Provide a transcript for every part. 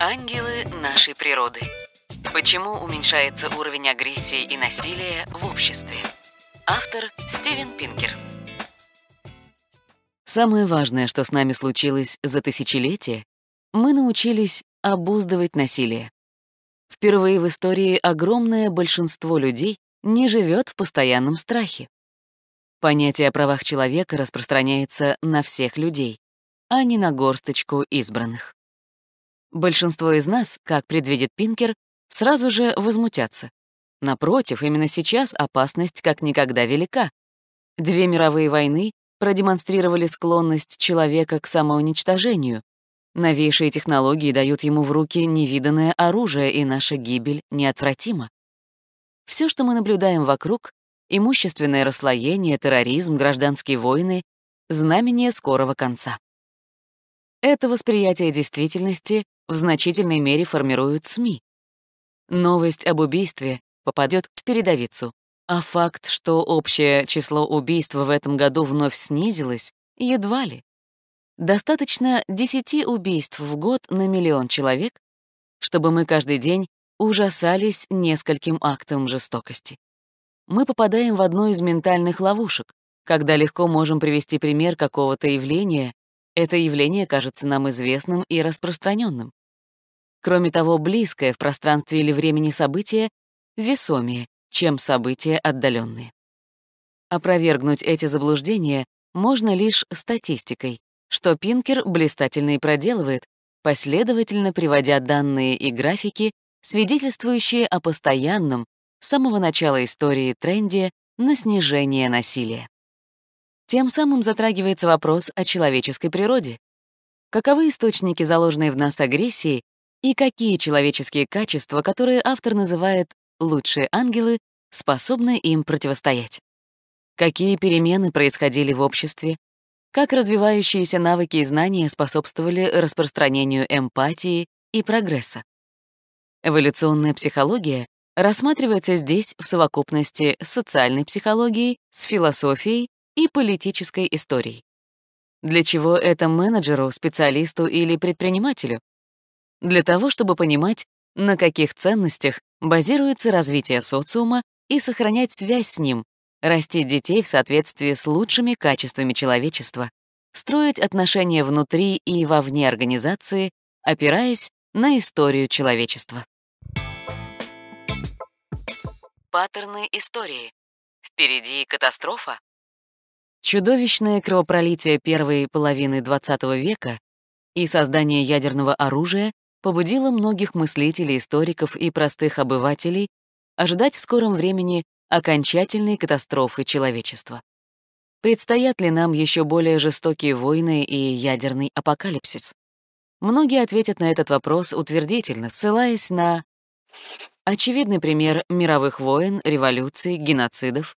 Ангелы нашей природы. Почему уменьшается уровень агрессии и насилия в обществе? Автор Стивен Пинкер. Самое важное, что с нами случилось за тысячелетия, мы научились обуздывать насилие. Впервые в истории огромное большинство людей не живет в постоянном страхе. Понятие о правах человека распространяется на всех людей, а не на горсточку избранных. Большинство из нас, как предвидит Пинкер, сразу же возмутятся. Напротив, именно сейчас опасность как никогда велика. Две мировые войны продемонстрировали склонность человека к самоуничтожению. Новейшие технологии дают ему в руки невиданное оружие, и наша гибель неотвратима. Все, что мы наблюдаем вокруг — имущественное расслоение, терроризм, гражданские войны — знамение скорого конца. Это восприятие действительности в значительной мере формируют СМИ. Новость об убийстве попадет в передовицу, а факт, что общее число убийств в этом году вновь снизилось, едва ли. Достаточно 10 убийств в год на миллион человек, чтобы мы каждый день ужасались нескольким актам жестокости. Мы попадаем в одну из ментальных ловушек, когда легко можем привести пример какого-то явления, это явление кажется нам известным и распространенным. Кроме того, близкое в пространстве или времени событие весомее, чем события отдаленные. Опровергнуть эти заблуждения можно лишь статистикой, что Пинкер блистательно и проделывает, последовательно приводя данные и графики, свидетельствующие о постоянном, с самого начала истории, тренде на снижение насилия. Тем самым затрагивается вопрос о человеческой природе. Каковы источники заложенные в нас агрессии и какие человеческие качества, которые автор называет «лучшие ангелы», способны им противостоять. Какие перемены происходили в обществе, как развивающиеся навыки и знания способствовали распространению эмпатии и прогресса. Эволюционная психология рассматривается здесь в совокупности с социальной психологией, с философией и политической историей. Для чего это менеджеру, специалисту или предпринимателю? для того, чтобы понимать, на каких ценностях базируется развитие социума и сохранять связь с ним, растить детей в соответствии с лучшими качествами человечества, строить отношения внутри и вовне организации, опираясь на историю человечества. Паттерны истории. Впереди катастрофа. Чудовищное кровопролитие первой половины XX века и создание ядерного оружия побудило многих мыслителей, историков и простых обывателей ожидать в скором времени окончательной катастрофы человечества. Предстоят ли нам еще более жестокие войны и ядерный апокалипсис? Многие ответят на этот вопрос утвердительно, ссылаясь на очевидный пример мировых войн, революций, геноцидов,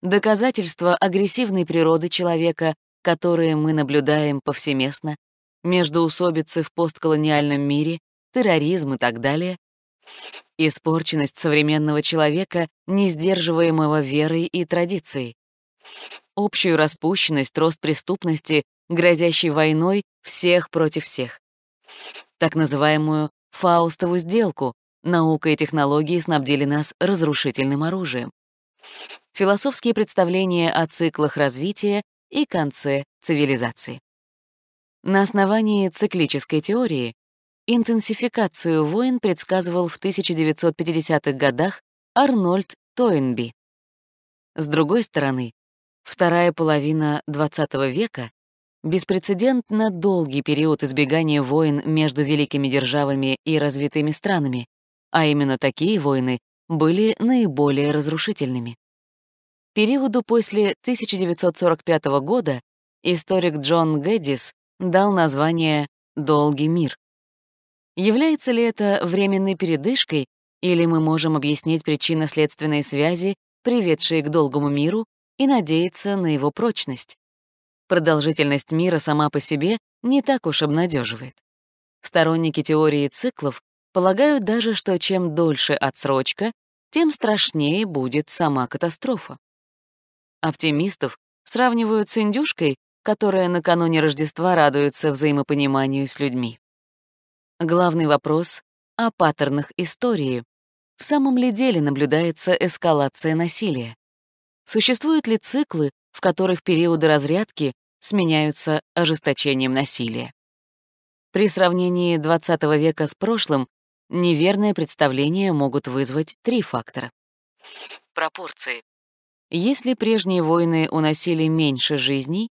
доказательства агрессивной природы человека, которые мы наблюдаем повсеместно, Междуусобицы в постколониальном мире, терроризм и так далее, испорченность современного человека, не сдерживаемого верой и традицией, общую распущенность, рост преступности, грозящий войной всех против всех, так называемую «фаустову сделку», наука и технологии снабдили нас разрушительным оружием, философские представления о циклах развития и конце цивилизации. На основании циклической теории интенсификацию войн предсказывал в 1950-х годах Арнольд Тойнби. С другой стороны, вторая половина XX века — беспрецедентно долгий период избегания войн между великими державами и развитыми странами, а именно такие войны были наиболее разрушительными. Периоду после 1945 года историк Джон Гэддис дал название «Долгий мир». Является ли это временной передышкой, или мы можем объяснить причинно-следственные связи, приведшие к долгому миру, и надеяться на его прочность? Продолжительность мира сама по себе не так уж обнадеживает. Сторонники теории циклов полагают даже, что чем дольше отсрочка, тем страшнее будет сама катастрофа. Оптимистов сравнивают с индюшкой, которая накануне Рождества радуется взаимопониманию с людьми. Главный вопрос о паттернах истории. В самом ли деле наблюдается эскалация насилия? Существуют ли циклы, в которых периоды разрядки сменяются ожесточением насилия? При сравнении XX века с прошлым неверное представление могут вызвать три фактора. Пропорции. Если прежние войны уносили меньше жизней,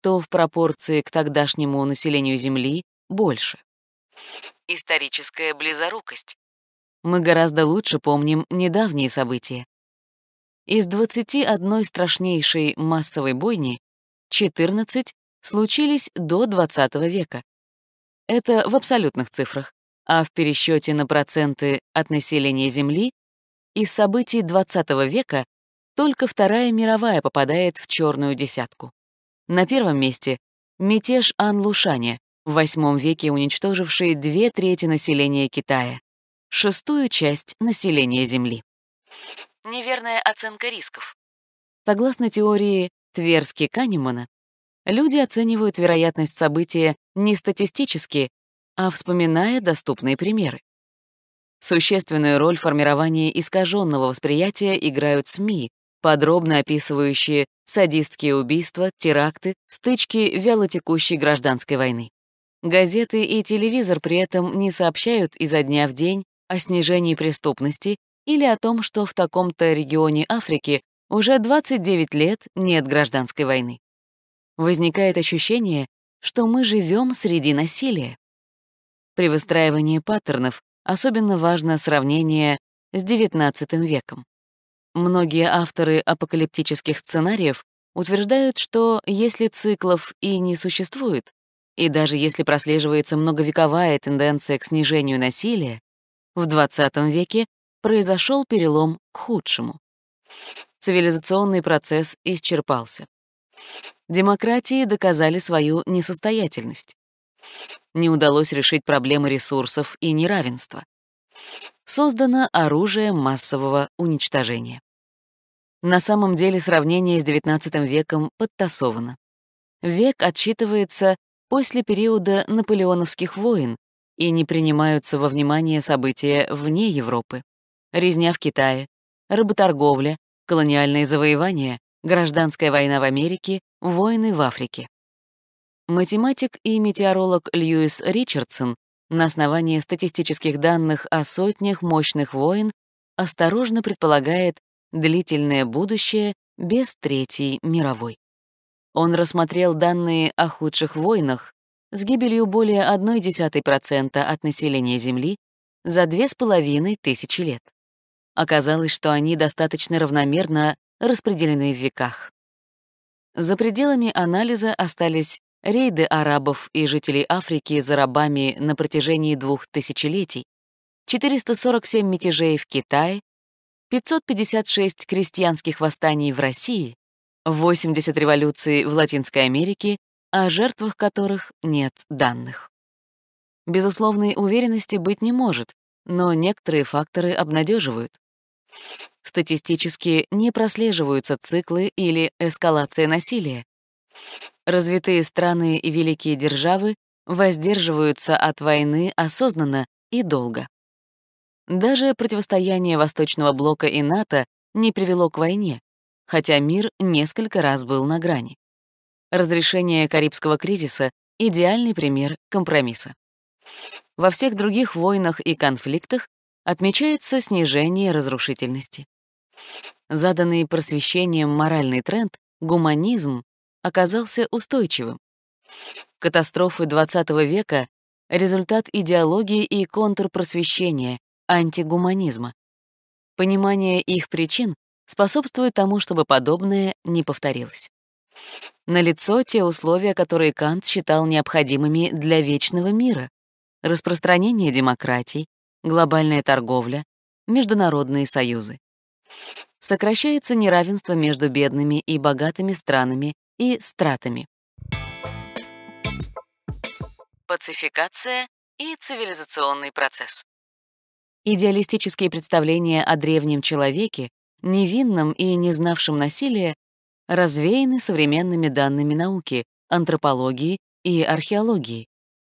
то в пропорции к тогдашнему населению Земли больше. Историческая близорукость. Мы гораздо лучше помним недавние события. Из 21 страшнейшей массовой бойни 14 случились до 20 века. Это в абсолютных цифрах, а в пересчете на проценты от населения Земли из событий 20 века только Вторая мировая попадает в черную десятку. На первом месте — мятеж Ан-Лушане, в восьмом веке уничтоживший две трети населения Китая, шестую часть населения Земли. Неверная оценка рисков. Согласно теории Тверски-Канемана, люди оценивают вероятность события не статистически, а вспоминая доступные примеры. Существенную роль в формировании искаженного восприятия играют СМИ, подробно описывающие садистские убийства, теракты, стычки вялотекущей гражданской войны. Газеты и телевизор при этом не сообщают изо дня в день о снижении преступности или о том, что в таком-то регионе Африки уже 29 лет нет гражданской войны. Возникает ощущение, что мы живем среди насилия. При выстраивании паттернов особенно важно сравнение с XIX веком. Многие авторы апокалиптических сценариев утверждают, что если циклов и не существует, и даже если прослеживается многовековая тенденция к снижению насилия, в 20 веке произошел перелом к худшему. Цивилизационный процесс исчерпался. Демократии доказали свою несостоятельность. Не удалось решить проблемы ресурсов и неравенства. Создано оружие массового уничтожения. На самом деле сравнение с XIX веком подтасовано. Век отсчитывается после периода наполеоновских войн и не принимаются во внимание события вне Европы. Резня в Китае, работорговля, колониальные завоевания, гражданская война в Америке, войны в Африке. Математик и метеоролог Льюис Ричардсон на основании статистических данных о сотнях мощных войн осторожно предполагает, Длительное будущее без Третьей мировой. Он рассмотрел данные о худших войнах с гибелью более 0,1% от населения Земли за 2500 лет. Оказалось, что они достаточно равномерно распределены в веках. За пределами анализа остались рейды арабов и жителей Африки за рабами на протяжении двух тысячелетий, 447 мятежей в Китае, 556 крестьянских восстаний в России, 80 революций в Латинской Америке, о жертвах которых нет данных. Безусловной уверенности быть не может, но некоторые факторы обнадеживают. Статистически не прослеживаются циклы или эскалация насилия. Развитые страны и великие державы воздерживаются от войны осознанно и долго. Даже противостояние Восточного блока и НАТО не привело к войне, хотя мир несколько раз был на грани. Разрешение Карибского кризиса — идеальный пример компромисса. Во всех других войнах и конфликтах отмечается снижение разрушительности. Заданный просвещением моральный тренд, гуманизм, оказался устойчивым. Катастрофы XX века — результат идеологии и контрпросвещения, антигуманизма. Понимание их причин способствует тому, чтобы подобное не повторилось. Налицо те условия, которые Кант считал необходимыми для вечного мира. Распространение демократий, глобальная торговля, международные союзы. Сокращается неравенство между бедными и богатыми странами и стратами. Пацификация и цивилизационный процесс идеалистические представления о древнем человеке, невинном и не знавшем насилия, развеяны современными данными науки, антропологии и археологии.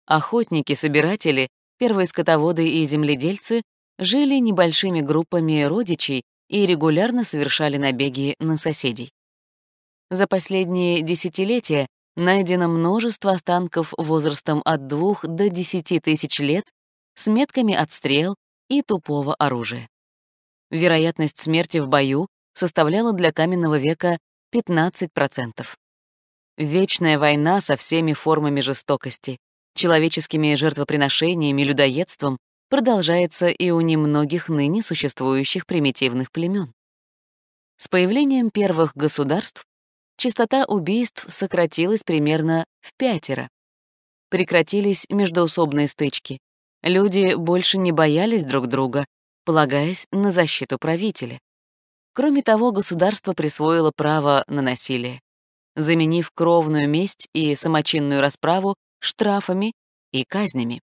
Охотники-собиратели, первые скотоводы и земледельцы жили небольшими группами родичей и регулярно совершали набеги на соседей. За последние десятилетия найдено множество останков возрастом от 2 до 10 тысяч лет с метками отстрел, и тупого оружия. Вероятность смерти в бою составляла для каменного века 15%. Вечная война со всеми формами жестокости, человеческими жертвоприношениями, людоедством продолжается и у немногих ныне существующих примитивных племен. С появлением первых государств частота убийств сократилась примерно в пятеро. Прекратились междоусобные стычки, Люди больше не боялись друг друга, полагаясь на защиту правителя. Кроме того, государство присвоило право на насилие, заменив кровную месть и самочинную расправу штрафами и казнями.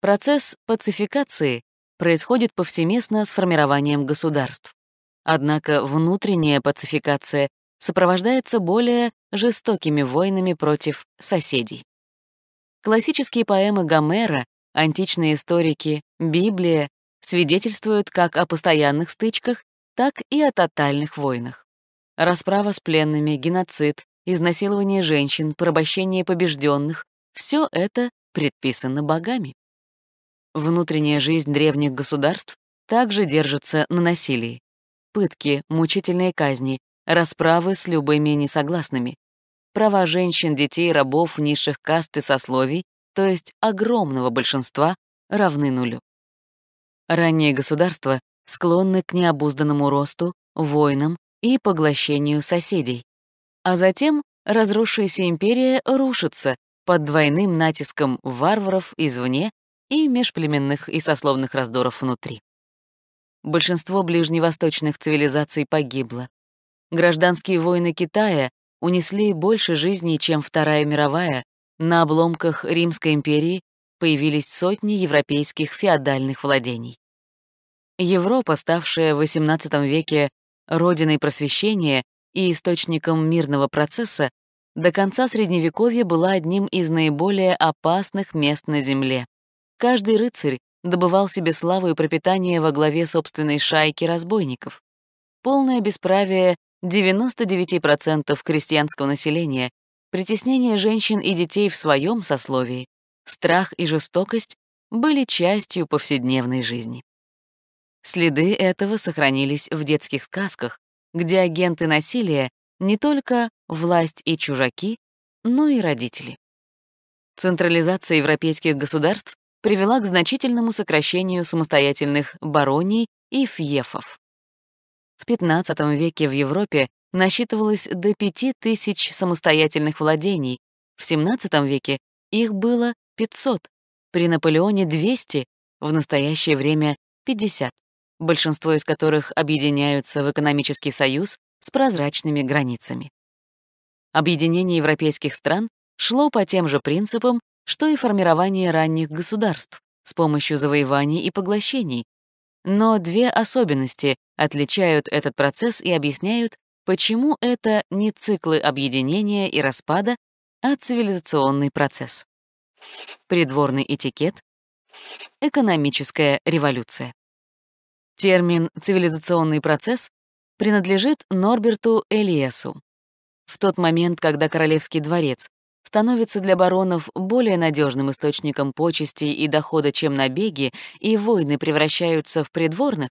Процесс пацификации происходит повсеместно с формированием государств. Однако внутренняя пацификация сопровождается более жестокими войнами против соседей. Классические поэмы Гомера Античные историки, Библия свидетельствуют как о постоянных стычках, так и о тотальных войнах. Расправа с пленными, геноцид, изнасилование женщин, порабощение побежденных — все это предписано богами. Внутренняя жизнь древних государств также держится на насилии. Пытки, мучительные казни, расправы с любыми несогласными. Права женщин, детей, рабов, низших каст и сословий то есть огромного большинства, равны нулю. Ранние государства склонны к необузданному росту, войнам и поглощению соседей. А затем разросшаяся империя рушится под двойным натиском варваров извне и межплеменных и сословных раздоров внутри. Большинство ближневосточных цивилизаций погибло. Гражданские войны Китая унесли больше жизней, чем Вторая мировая, на обломках Римской империи появились сотни европейских феодальных владений. Европа, ставшая в XVIII веке родиной просвещения и источником мирного процесса, до конца Средневековья была одним из наиболее опасных мест на Земле. Каждый рыцарь добывал себе славу и пропитание во главе собственной шайки разбойников. Полное бесправие 99% крестьянского населения притеснение женщин и детей в своем сословии, страх и жестокость были частью повседневной жизни. Следы этого сохранились в детских сказках, где агенты насилия не только власть и чужаки, но и родители. Централизация европейских государств привела к значительному сокращению самостоятельных бароний и фьефов. В XV веке в Европе насчитывалось до 5000 самостоятельных владений. В XVII веке их было 500, при Наполеоне 200, в настоящее время 50, большинство из которых объединяются в экономический союз с прозрачными границами. Объединение европейских стран шло по тем же принципам, что и формирование ранних государств с помощью завоеваний и поглощений. Но две особенности отличают этот процесс и объясняют Почему это не циклы объединения и распада, а цивилизационный процесс? Придворный этикет. Экономическая революция. Термин «цивилизационный процесс» принадлежит Норберту Элиасу. В тот момент, когда Королевский дворец становится для баронов более надежным источником почестей и дохода, чем набеги, и войны превращаются в придворных,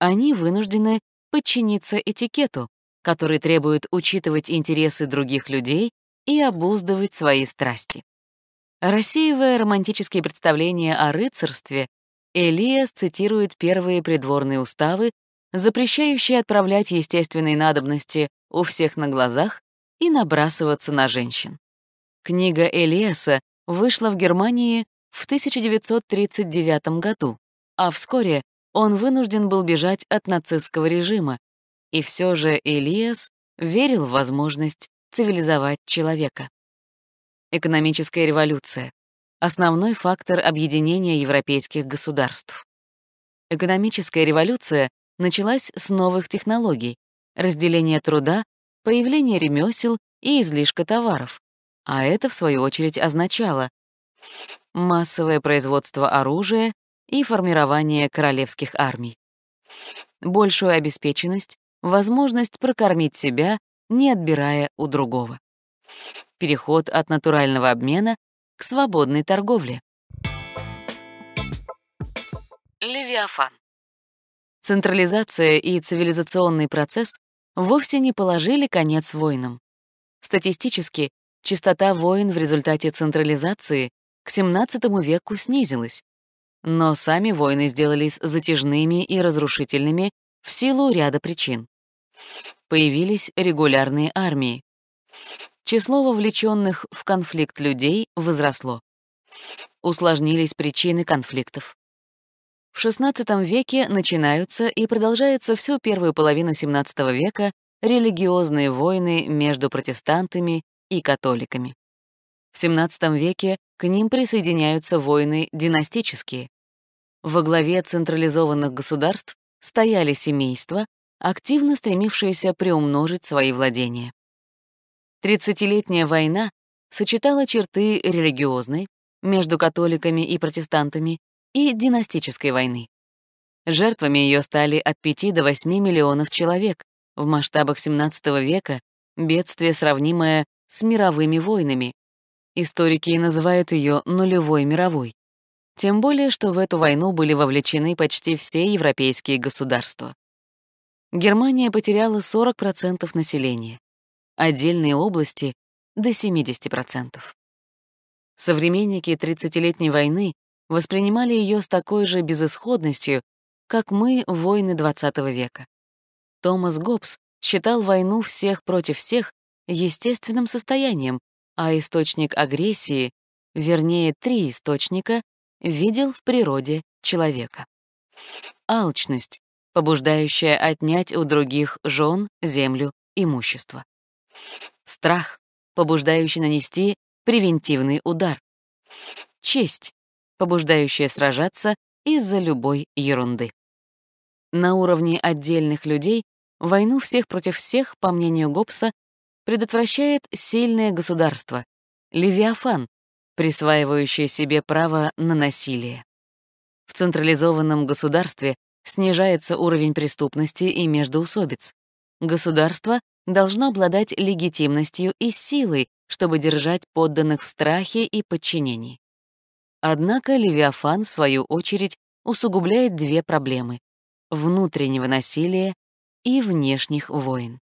они вынуждены подчиниться этикету, который требует учитывать интересы других людей и обуздывать свои страсти. Рассеивая романтические представления о рыцарстве, Элиас цитирует первые придворные уставы, запрещающие отправлять естественные надобности у всех на глазах и набрасываться на женщин. Книга Элиаса вышла в Германии в 1939 году, а вскоре он вынужден был бежать от нацистского режима, и все же Элиас верил в возможность цивилизовать человека. Экономическая революция — основной фактор объединения европейских государств. Экономическая революция началась с новых технологий, разделения труда, появления ремесел и излишка товаров. А это, в свою очередь, означало массовое производство оружия и формирование королевских армий. Большую обеспеченность, возможность прокормить себя, не отбирая у другого. Переход от натурального обмена к свободной торговле. Левиафан. Централизация и цивилизационный процесс вовсе не положили конец войнам. Статистически, частота войн в результате централизации к XVII веку снизилась, но сами войны сделались затяжными и разрушительными в силу ряда причин. Появились регулярные армии. Число вовлеченных в конфликт людей возросло. Усложнились причины конфликтов. В XVI веке начинаются и продолжаются всю первую половину XVII века религиозные войны между протестантами и католиками. В XVII веке к ним присоединяются войны династические. Во главе централизованных государств стояли семейства, активно стремившиеся приумножить свои владения. Тридцатилетняя война сочетала черты религиозной, между католиками и протестантами, и династической войны. Жертвами ее стали от 5 до 8 миллионов человек, в масштабах XVII века бедствие, сравнимое с мировыми войнами, Историки и называют ее нулевой мировой. Тем более, что в эту войну были вовлечены почти все европейские государства. Германия потеряла 40% населения, отдельные области — до 70%. Современники 30-летней войны воспринимали ее с такой же безысходностью, как мы — войны XX века. Томас Гоббс считал войну всех против всех естественным состоянием, а источник агрессии, вернее, три источника, видел в природе человека. Алчность, побуждающая отнять у других жен, землю, имущество. Страх, побуждающий нанести превентивный удар. Честь, побуждающая сражаться из-за любой ерунды. На уровне отдельных людей войну всех против всех, по мнению Гоббса, предотвращает сильное государство, Левиафан, присваивающее себе право на насилие. В централизованном государстве снижается уровень преступности и междоусобиц. Государство должно обладать легитимностью и силой, чтобы держать подданных в страхе и подчинении. Однако Левиафан, в свою очередь, усугубляет две проблемы — внутреннего насилия и внешних войн.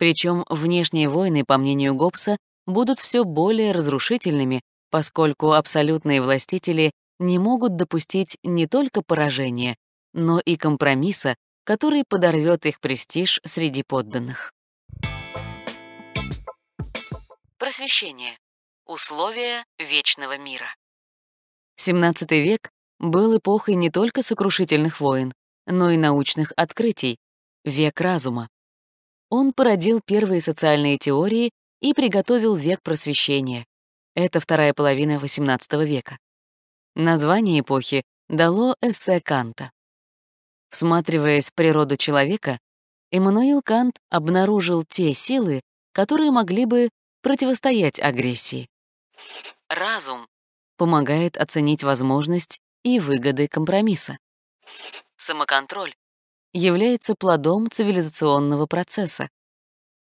Причем внешние войны, по мнению Гоббса, будут все более разрушительными, поскольку абсолютные властители не могут допустить не только поражения, но и компромисса, который подорвет их престиж среди подданных. Просвещение. Условия вечного мира. XVII век был эпохой не только сокрушительных войн, но и научных открытий, век разума. Он породил первые социальные теории и приготовил век просвещения. Это вторая половина XVIII века. Название эпохи дало эссе Канта. Всматриваясь в природу человека, Эммануил Кант обнаружил те силы, которые могли бы противостоять агрессии. Разум помогает оценить возможность и выгоды компромисса. Самоконтроль является плодом цивилизационного процесса.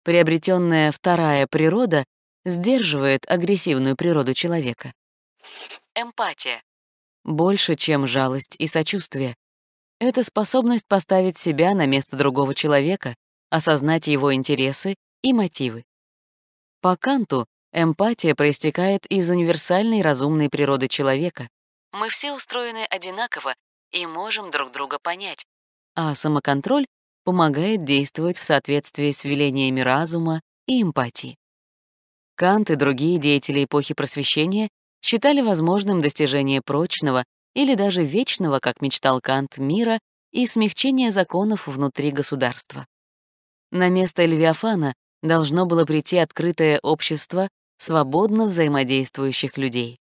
Приобретенная вторая природа сдерживает агрессивную природу человека. Эмпатия. Больше, чем жалость и сочувствие. Это способность поставить себя на место другого человека, осознать его интересы и мотивы. По Канту эмпатия проистекает из универсальной разумной природы человека. Мы все устроены одинаково и можем друг друга понять, а самоконтроль помогает действовать в соответствии с велениями разума и эмпатии. Кант и другие деятели эпохи Просвещения считали возможным достижение прочного или даже вечного, как мечтал Кант, мира и смягчение законов внутри государства. На место Левиафана должно было прийти открытое общество свободно взаимодействующих людей.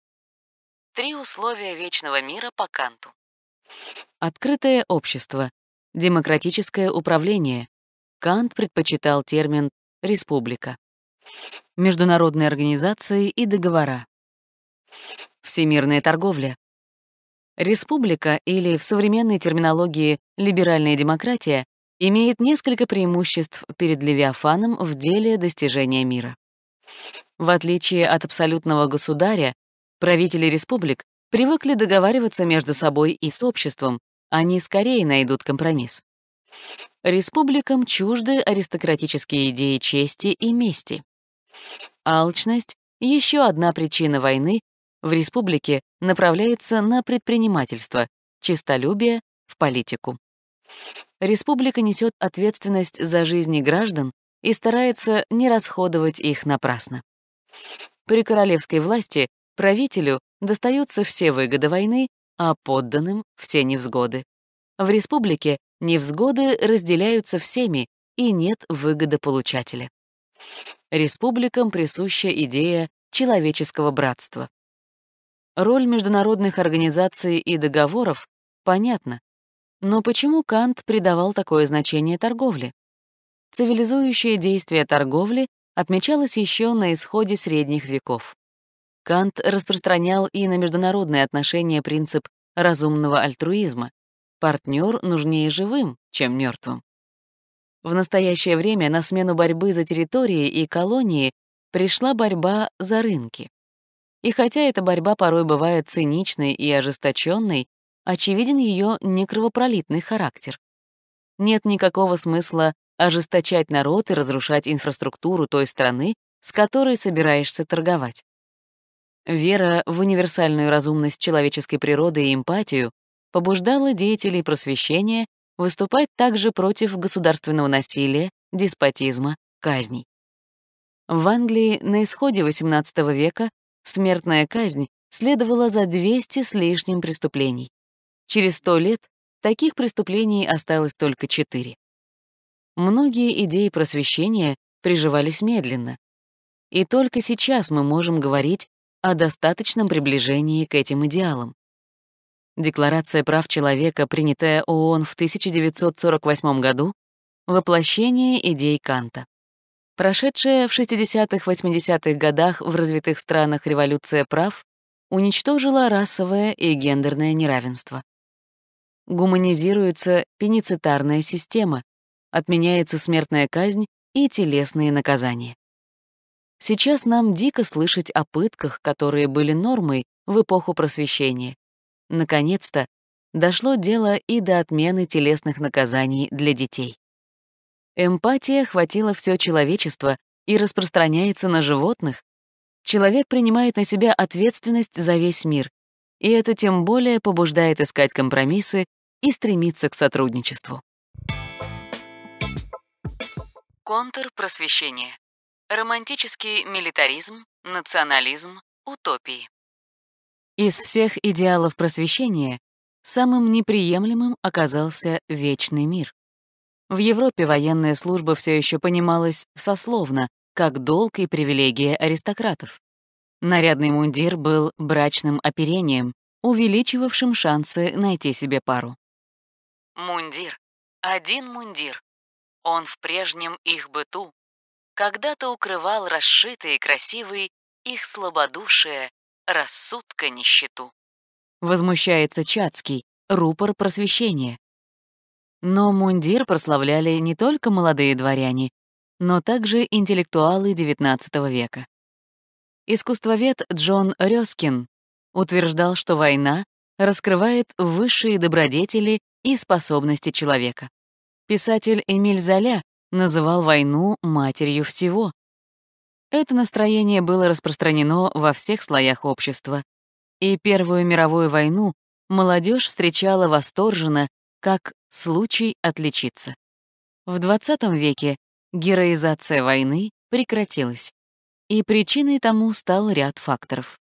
Три условия вечного мира по Канту. Открытое общество демократическое управление. Кант предпочитал термин «республика». Международные организации и договора. Всемирная торговля. Республика или в современной терминологии либеральная демократия имеет несколько преимуществ перед Левиафаном в деле достижения мира. В отличие от абсолютного государя, правители республик привыкли договариваться между собой и с обществом, они скорее найдут компромисс. Республикам чужды аристократические идеи чести и мести. Алчность — еще одна причина войны в республике направляется на предпринимательство, честолюбие — в политику. Республика несет ответственность за жизни граждан и старается не расходовать их напрасно. При королевской власти правителю достаются все выгоды войны а подданным — все невзгоды. В республике невзгоды разделяются всеми, и нет выгодополучателя. Республикам присуща идея человеческого братства. Роль международных организаций и договоров понятна, но почему Кант придавал такое значение торговле? Цивилизующее действие торговли отмечалось еще на исходе средних веков. Кант распространял и на международные отношения принцип разумного альтруизма. Партнер нужнее живым, чем мертвым. В настоящее время на смену борьбы за территории и колонии пришла борьба за рынки. И хотя эта борьба порой бывает циничной и ожесточенной, очевиден ее некровопролитный характер. Нет никакого смысла ожесточать народ и разрушать инфраструктуру той страны, с которой собираешься торговать. Вера в универсальную разумность человеческой природы и эмпатию побуждала деятелей просвещения выступать также против государственного насилия, деспотизма, казней. В Англии на исходе XVIII века смертная казнь следовала за 200 с лишним преступлений. Через 100 лет таких преступлений осталось только 4. Многие идеи просвещения приживались медленно. И только сейчас мы можем говорить о достаточном приближении к этим идеалам. Декларация прав человека, принятая ООН в 1948 году, воплощение идей Канта. Прошедшая в 60-80-х годах в развитых странах революция прав уничтожила расовое и гендерное неравенство. Гуманизируется пеницитарная система, отменяется смертная казнь и телесные наказания. Сейчас нам дико слышать о пытках, которые были нормой в эпоху просвещения. Наконец-то дошло дело и до отмены телесных наказаний для детей. Эмпатия охватила все человечество и распространяется на животных. Человек принимает на себя ответственность за весь мир, и это тем более побуждает искать компромиссы и стремиться к сотрудничеству. Контр просвещения. Романтический милитаризм, национализм, утопии. Из всех идеалов просвещения самым неприемлемым оказался вечный мир. В Европе военная служба все еще понималась сословно, как долг и привилегия аристократов. Нарядный мундир был брачным оперением, увеличивавшим шансы найти себе пару. Мундир. Один мундир. Он в прежнем их быту когда-то укрывал расшитый и красивый их слабодушие, рассудка нищету. Возмущается Чацкий, рупор просвещения. Но мундир прославляли не только молодые дворяне, но также интеллектуалы XIX века. Искусствовед Джон Рёскин утверждал, что война раскрывает высшие добродетели и способности человека. Писатель Эмиль Золя называл войну матерью всего. Это настроение было распространено во всех слоях общества. И Первую мировую войну молодежь встречала восторженно, как случай отличиться. В 20 веке героизация войны прекратилась. И причиной тому стал ряд факторов.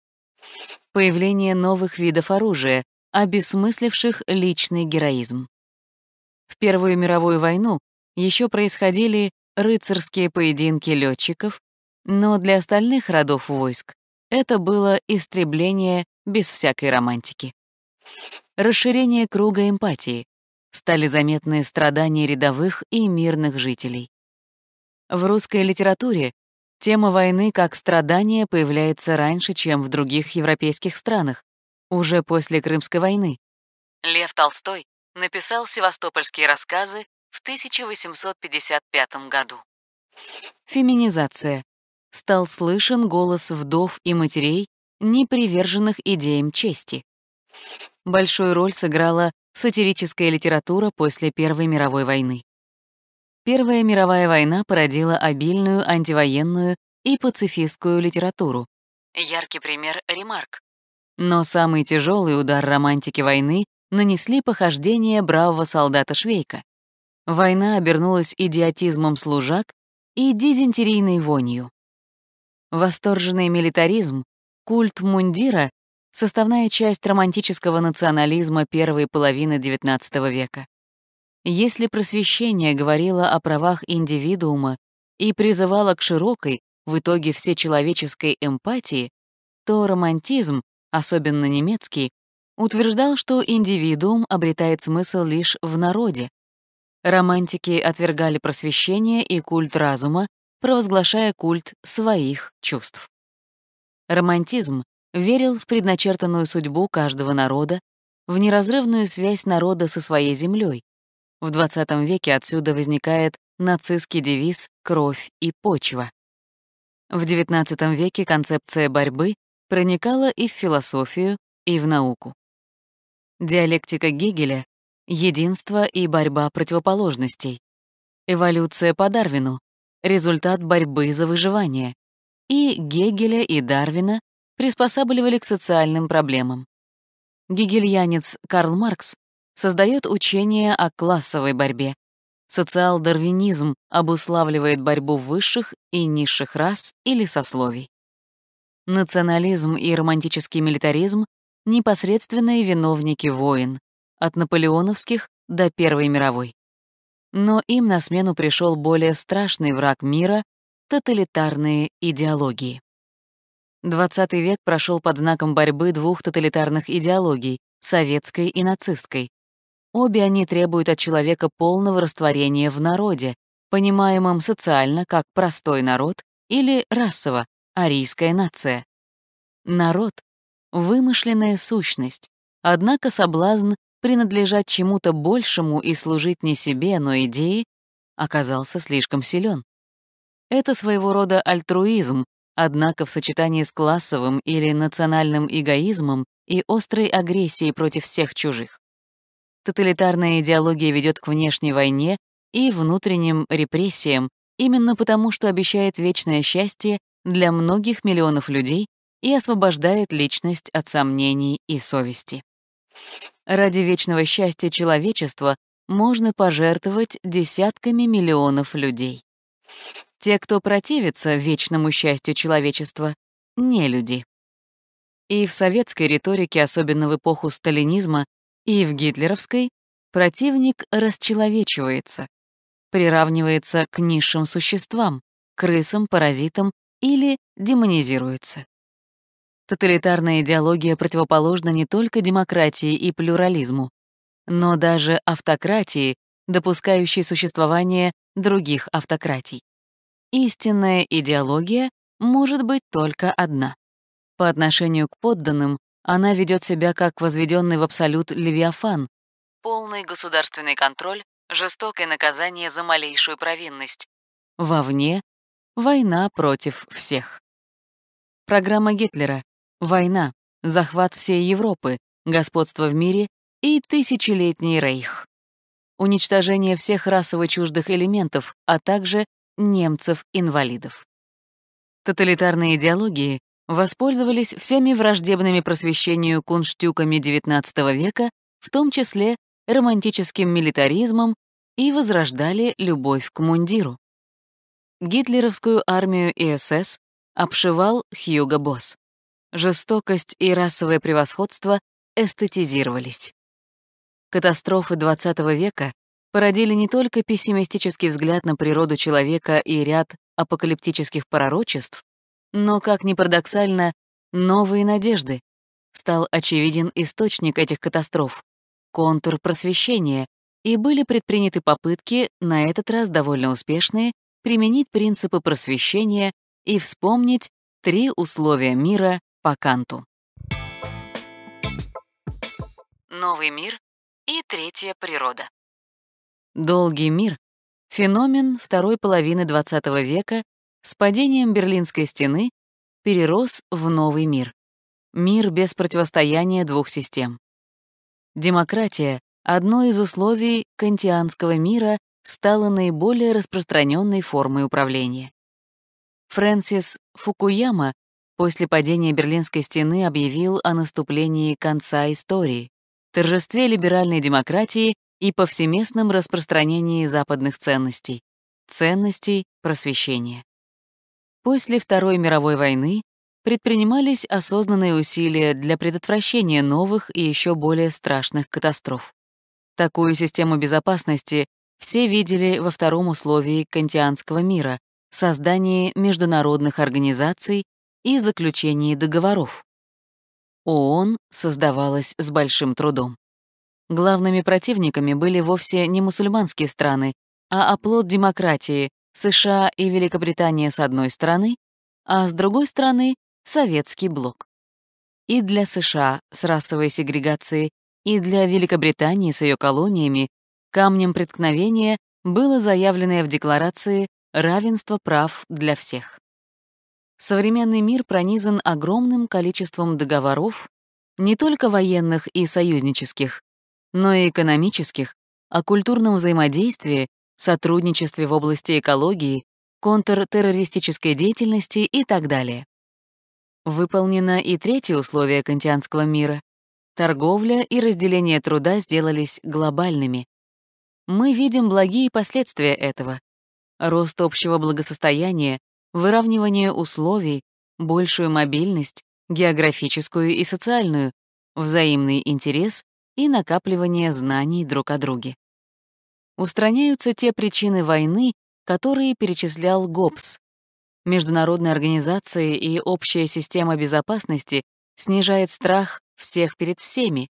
Появление новых видов оружия, обесмысливших личный героизм. В Первую мировую войну еще происходили рыцарские поединки летчиков, но для остальных родов войск это было истребление без всякой романтики. Расширение круга эмпатии. Стали заметны страдания рядовых и мирных жителей. В русской литературе тема войны как страдания появляется раньше, чем в других европейских странах, уже после Крымской войны. Лев Толстой написал севастопольские рассказы в 1855 году. Феминизация. Стал слышен голос вдов и матерей, не приверженных идеям чести. Большую роль сыграла сатирическая литература после Первой мировой войны. Первая мировая война породила обильную антивоенную и пацифистскую литературу. Яркий пример — «Ремарк». Но самый тяжелый удар романтики войны нанесли похождения бравого солдата Швейка. Война обернулась идиотизмом служак и дизентерийной вонью. Восторженный милитаризм, культ мундира — составная часть романтического национализма первой половины XIX века. Если просвещение говорило о правах индивидуума и призывало к широкой, в итоге всечеловеческой эмпатии, то романтизм, особенно немецкий, утверждал, что индивидуум обретает смысл лишь в народе, Романтики отвергали просвещение и культ разума, провозглашая культ своих чувств. Романтизм верил в предначертанную судьбу каждого народа, в неразрывную связь народа со своей землей. В 20 веке отсюда возникает нацистский девиз «кровь и почва». В XIX веке концепция борьбы проникала и в философию, и в науку. Диалектика Гегеля Единство и борьба противоположностей. Эволюция по Дарвину. Результат борьбы за выживание. И Гегеля и Дарвина приспосабливали к социальным проблемам. Гегельянец Карл Маркс создает учение о классовой борьбе. Социал-дарвинизм обуславливает борьбу высших и низших рас или сословий. Национализм и романтический милитаризм — непосредственные виновники войн от наполеоновских до Первой мировой. Но им на смену пришел более страшный враг мира — тоталитарные идеологии. XX век прошел под знаком борьбы двух тоталитарных идеологий — советской и нацистской. Обе они требуют от человека полного растворения в народе, понимаемом социально как простой народ или расово, арийская нация. Народ — вымышленная сущность, однако соблазн принадлежать чему-то большему и служить не себе, но идее, оказался слишком силен. Это своего рода альтруизм, однако в сочетании с классовым или национальным эгоизмом и острой агрессией против всех чужих. Тоталитарная идеология ведет к внешней войне и внутренним репрессиям, именно потому что обещает вечное счастье для многих миллионов людей и освобождает личность от сомнений и совести. Ради вечного счастья человечества можно пожертвовать десятками миллионов людей. Те, кто противится вечному счастью человечества, не люди. И в советской риторике, особенно в эпоху сталинизма, и в гитлеровской, противник расчеловечивается, приравнивается к низшим существам, крысам, паразитам или демонизируется. Тоталитарная идеология противоположна не только демократии и плюрализму, но даже автократии, допускающей существование других автократий. Истинная идеология может быть только одна. По отношению к подданным она ведет себя как возведенный в абсолют левиафан, полный государственный контроль, жестокое наказание за малейшую провинность. Вовне — война против всех. Программа Гитлера война, захват всей Европы, господство в мире и тысячелетний рейх. Уничтожение всех расово-чуждых элементов, а также немцев-инвалидов. Тоталитарные идеологии воспользовались всеми враждебными просвещению кунштюками XIX века, в том числе романтическим милитаризмом, и возрождали любовь к мундиру. Гитлеровскую армию и СС обшивал Хьюго Босс жестокость и расовое превосходство эстетизировались. Катастрофы XX века породили не только пессимистический взгляд на природу человека и ряд апокалиптических пророчеств, но, как ни парадоксально, новые надежды. Стал очевиден источник этих катастроф — контур просвещения, и были предприняты попытки, на этот раз довольно успешные, применить принципы просвещения и вспомнить три условия мира по Канту. Новый мир и третья природа. Долгий мир — феномен второй половины XX века с падением Берлинской стены перерос в новый мир. Мир без противостояния двух систем. Демократия — одно из условий кантианского мира стала наиболее распространенной формой управления. Фрэнсис Фукуяма после падения Берлинской стены объявил о наступлении конца истории, торжестве либеральной демократии и повсеместном распространении западных ценностей, ценностей просвещения. После Второй мировой войны предпринимались осознанные усилия для предотвращения новых и еще более страшных катастроф. Такую систему безопасности все видели во втором условии кантианского мира — создании международных организаций и заключении договоров. ООН создавалась с большим трудом. Главными противниками были вовсе не мусульманские страны, а оплот демократии США и Великобритания с одной стороны, а с другой стороны — Советский блок. И для США с расовой сегрегацией, и для Великобритании с ее колониями камнем преткновения было заявленное в декларации равенство прав для всех. Современный мир пронизан огромным количеством договоров, не только военных и союзнических, но и экономических, о культурном взаимодействии, сотрудничестве в области экологии, контртеррористической деятельности и так далее. Выполнено и третье условие кантианского мира. Торговля и разделение труда сделались глобальными. Мы видим благие последствия этого. Рост общего благосостояния, выравнивание условий, большую мобильность, географическую и социальную, взаимный интерес и накапливание знаний друг о друге. Устраняются те причины войны, которые перечислял Гоббс. Международная организация и общая система безопасности снижает страх всех перед всеми.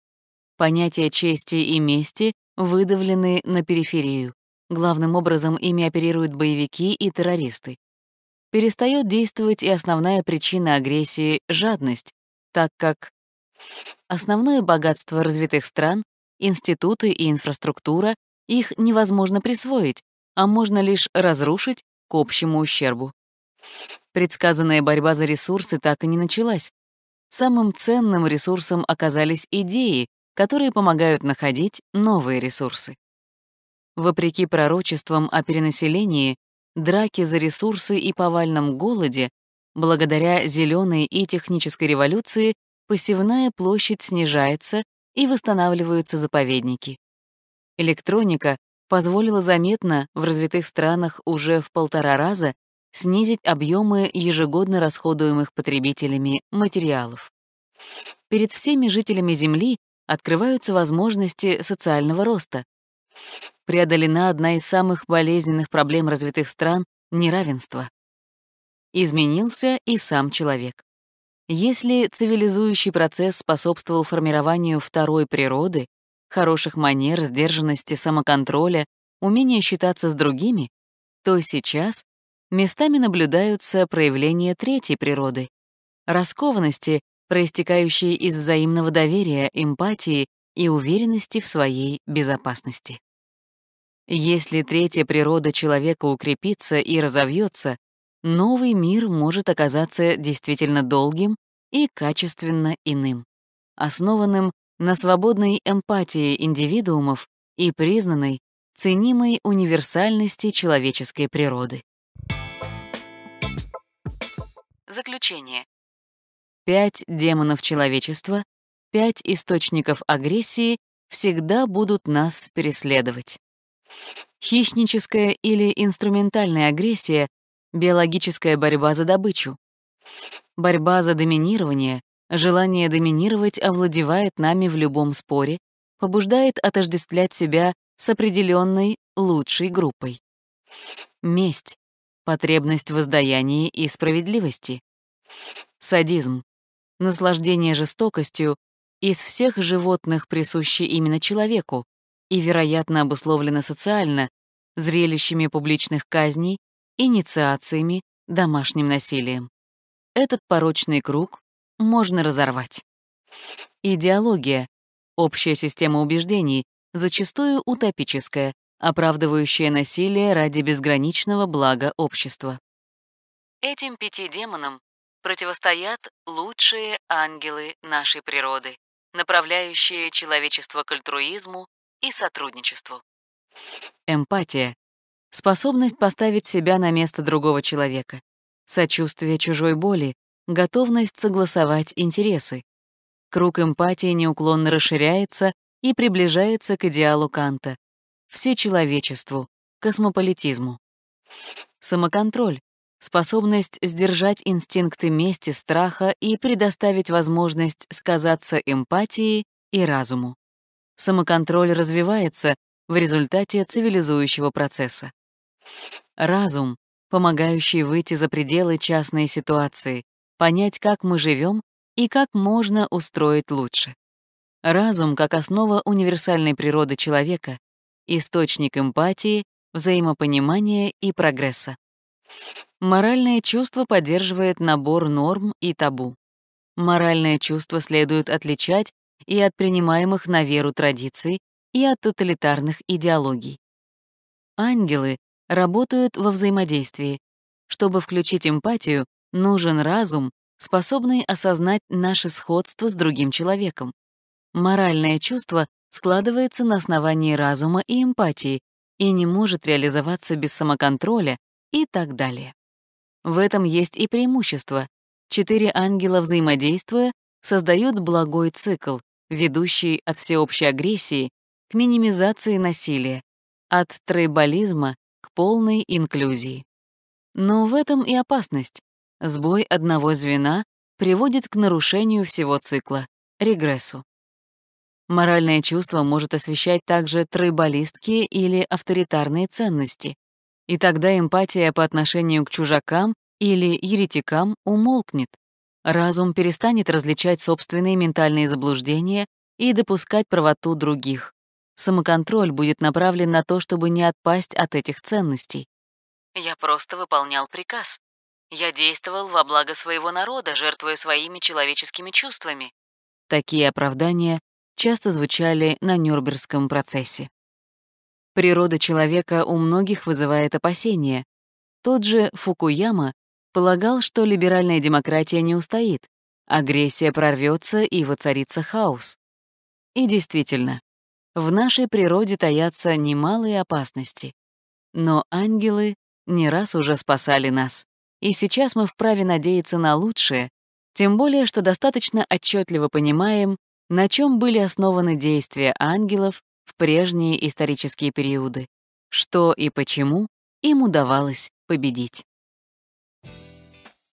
Понятия чести и мести выдавлены на периферию. Главным образом ими оперируют боевики и террористы перестает действовать и основная причина агрессии — жадность, так как основное богатство развитых стран, институты и инфраструктура их невозможно присвоить, а можно лишь разрушить к общему ущербу. Предсказанная борьба за ресурсы так и не началась. Самым ценным ресурсом оказались идеи, которые помогают находить новые ресурсы. Вопреки пророчествам о перенаселении, драки за ресурсы и повальном голоде, благодаря зеленой и технической революции посевная площадь снижается и восстанавливаются заповедники. Электроника позволила заметно в развитых странах уже в полтора раза снизить объемы ежегодно расходуемых потребителями материалов. Перед всеми жителями Земли открываются возможности социального роста преодолена одна из самых болезненных проблем развитых стран — неравенство. Изменился и сам человек. Если цивилизующий процесс способствовал формированию второй природы, хороших манер, сдержанности, самоконтроля, умения считаться с другими, то сейчас местами наблюдаются проявления третьей природы — раскованности, проистекающей из взаимного доверия, эмпатии и уверенности в своей безопасности. Если третья природа человека укрепится и разовьется, новый мир может оказаться действительно долгим и качественно иным, основанным на свободной эмпатии индивидуумов и признанной ценимой универсальности человеческой природы. Заключение. Пять демонов человечества, пять источников агрессии всегда будут нас переследовать. Хищническая или инструментальная агрессия — биологическая борьба за добычу. Борьба за доминирование, желание доминировать овладевает нами в любом споре, побуждает отождествлять себя с определенной лучшей группой. Месть — потребность в воздаянии и справедливости. Садизм — наслаждение жестокостью, из всех животных присуще именно человеку, и, вероятно, обусловлено социально, зрелищами публичных казней, инициациями, домашним насилием. Этот порочный круг можно разорвать. Идеология — общая система убеждений, зачастую утопическая, оправдывающая насилие ради безграничного блага общества. Этим пяти демонам противостоят лучшие ангелы нашей природы, направляющие человечество к альтруизму, и сотрудничеству. Эмпатия — способность поставить себя на место другого человека, сочувствие чужой боли, готовность согласовать интересы. Круг эмпатии неуклонно расширяется и приближается к идеалу Канта — всечеловечеству, космополитизму. Самоконтроль — способность сдержать инстинкты мести, страха и предоставить возможность сказаться эмпатии и разуму. Самоконтроль развивается в результате цивилизующего процесса. Разум, помогающий выйти за пределы частной ситуации, понять, как мы живем и как можно устроить лучше. Разум как основа универсальной природы человека, источник эмпатии, взаимопонимания и прогресса. Моральное чувство поддерживает набор норм и табу. Моральное чувство следует отличать и от принимаемых на веру традиций, и от тоталитарных идеологий. Ангелы работают во взаимодействии. Чтобы включить эмпатию, нужен разум, способный осознать наше сходство с другим человеком. Моральное чувство складывается на основании разума и эмпатии и не может реализоваться без самоконтроля и так далее. В этом есть и преимущество. Четыре ангела взаимодействуя создают благой цикл, ведущий от всеобщей агрессии к минимизации насилия, от трейбализма к полной инклюзии. Но в этом и опасность. Сбой одного звена приводит к нарушению всего цикла, регрессу. Моральное чувство может освещать также трейбалистские или авторитарные ценности, и тогда эмпатия по отношению к чужакам или еретикам умолкнет, Разум перестанет различать собственные ментальные заблуждения и допускать правоту других. Самоконтроль будет направлен на то, чтобы не отпасть от этих ценностей. Я просто выполнял приказ. Я действовал во благо своего народа, жертвуя своими человеческими чувствами. Такие оправдания часто звучали на Нюрнбергском процессе. Природа человека у многих вызывает опасения. Тот же Фукуяма полагал, что либеральная демократия не устоит, агрессия прорвется и воцарится хаос. И действительно, в нашей природе таятся немалые опасности. Но ангелы не раз уже спасали нас, и сейчас мы вправе надеяться на лучшее, тем более, что достаточно отчетливо понимаем, на чем были основаны действия ангелов в прежние исторические периоды, что и почему им удавалось победить.